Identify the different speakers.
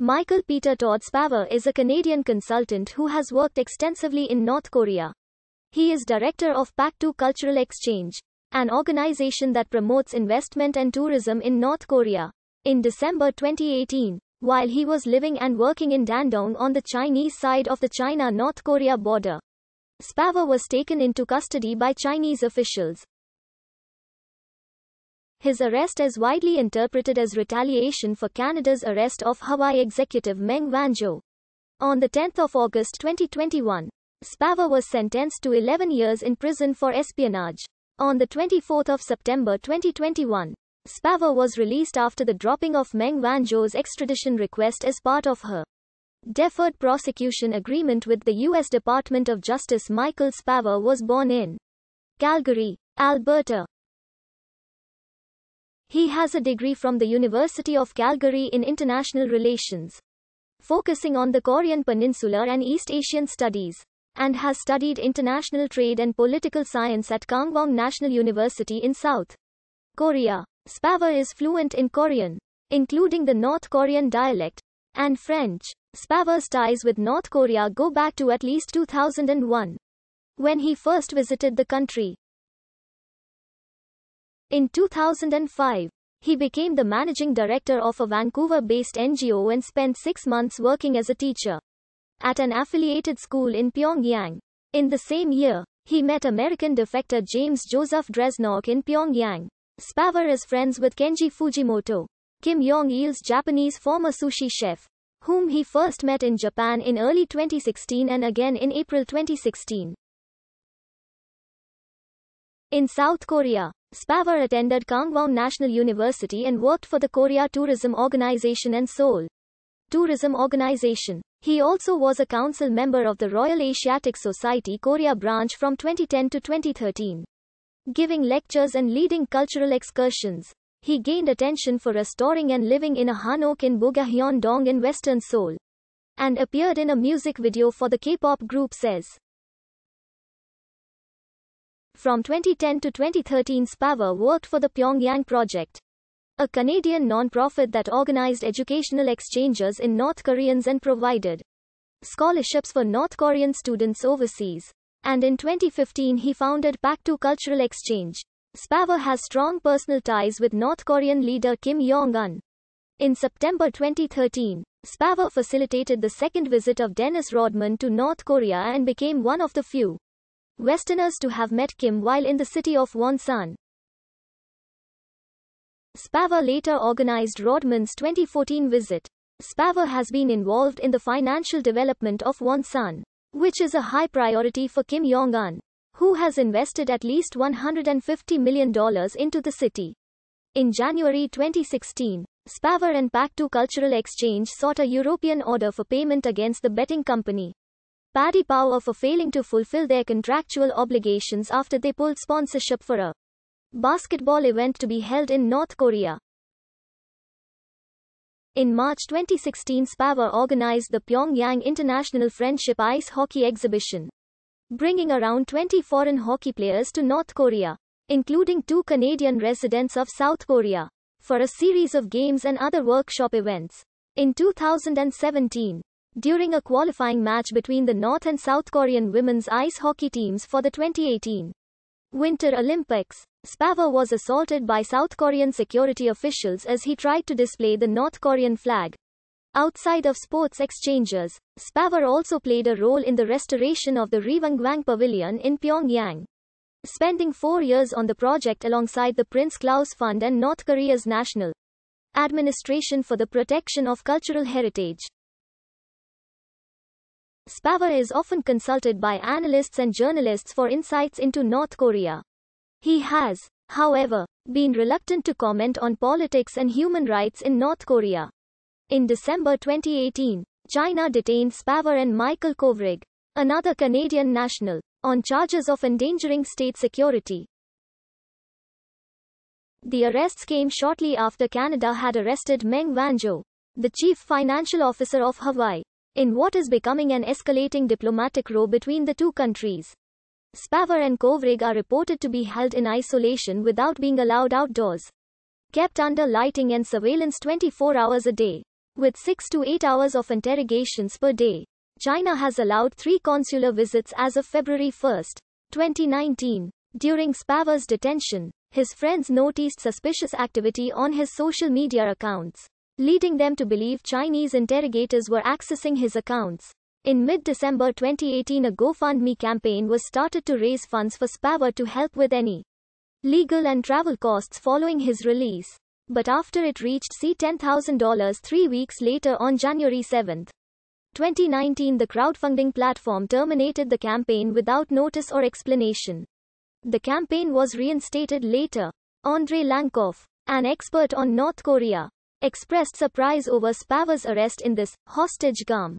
Speaker 1: Michael Peter Todd Spaver is a Canadian consultant who has worked extensively in North Korea. He is director of PAC2 Cultural Exchange, an organization that promotes investment and tourism in North Korea. In December 2018, while he was living and working in Dandong on the Chinese side of the China North Korea border, Spaver was taken into custody by Chinese officials. His arrest is widely interpreted as retaliation for Canada's arrest of Hawaii executive Meng Wanzhou. On 10 August 2021, Spava was sentenced to 11 years in prison for espionage. On 24 September 2021, Spava was released after the dropping of Meng Wanzhou's extradition request as part of her deferred prosecution agreement with the U.S. Department of Justice. Michael Spava was born in Calgary, Alberta, he has a degree from the University of Calgary in International Relations, focusing on the Korean Peninsula and East Asian Studies, and has studied international trade and political science at Kangwon National University in South Korea. Spava is fluent in Korean, including the North Korean dialect, and French. Spava's ties with North Korea go back to at least 2001, when he first visited the country. In 2005, he became the managing director of a Vancouver based NGO and spent six months working as a teacher at an affiliated school in Pyongyang. In the same year, he met American defector James Joseph Dresnok in Pyongyang. Spavor is friends with Kenji Fujimoto, Kim Jong il's Japanese former sushi chef, whom he first met in Japan in early 2016 and again in April 2016. In South Korea, Spavor attended Kangwon National University and worked for the Korea Tourism Organization and Seoul Tourism Organization. He also was a council member of the Royal Asiatic Society Korea branch from 2010 to 2013. Giving lectures and leading cultural excursions, he gained attention for restoring and living in a hanok in bugahyeon dong in western Seoul and appeared in a music video for the K-pop group Says. From 2010 to 2013 Spava worked for the Pyongyang Project, a Canadian nonprofit that organized educational exchanges in North Koreans and provided scholarships for North Korean students overseas. And in 2015 he founded to Cultural Exchange. Spava has strong personal ties with North Korean leader Kim Jong-un. In September 2013, Spava facilitated the second visit of Dennis Rodman to North Korea and became one of the few Westerners to have met Kim while in the city of Wonsan. Spava later organized Rodman's 2014 visit. Spava has been involved in the financial development of Wonsan, which is a high priority for Kim Jong un, who has invested at least $150 million into the city. In January 2016, Spava and Pac2 Cultural Exchange sought a European order for payment against the betting company. Paddy Power for failing to fulfill their contractual obligations after they pulled sponsorship for a basketball event to be held in North Korea. In March 2016 Spava organized the Pyongyang International Friendship Ice Hockey Exhibition, bringing around 20 foreign hockey players to North Korea, including two Canadian residents of South Korea, for a series of games and other workshop events. In 2017, during a qualifying match between the North and South Korean women's ice hockey teams for the 2018 Winter Olympics. Spava was assaulted by South Korean security officials as he tried to display the North Korean flag. Outside of sports exchanges, Spavor also played a role in the restoration of the Rivangwang Pavilion in Pyongyang. Spending four years on the project alongside the Prince Klaus Fund and North Korea's National Administration for the Protection of Cultural Heritage. Spavor is often consulted by analysts and journalists for insights into North Korea. He has, however, been reluctant to comment on politics and human rights in North Korea. In December 2018, China detained Spavor and Michael Kovrig, another Canadian national, on charges of endangering state security. The arrests came shortly after Canada had arrested Meng Wanzhou, the chief financial officer of Hawaii, in what is becoming an escalating diplomatic row between the two countries. Spavor and Kovrig are reported to be held in isolation without being allowed outdoors. Kept under lighting and surveillance 24 hours a day. With 6 to 8 hours of interrogations per day. China has allowed three consular visits as of February 1, 2019. During Spavor's detention, his friends noticed suspicious activity on his social media accounts leading them to believe Chinese interrogators were accessing his accounts. In mid-December 2018 a GoFundMe campaign was started to raise funds for Spava to help with any legal and travel costs following his release. But after it reached C$10,000 three weeks later on January 7, 2019 the crowdfunding platform terminated the campaign without notice or explanation. The campaign was reinstated later. Andrei Lankov, an expert on North Korea, expressed surprise over Spava's arrest in this hostage gum.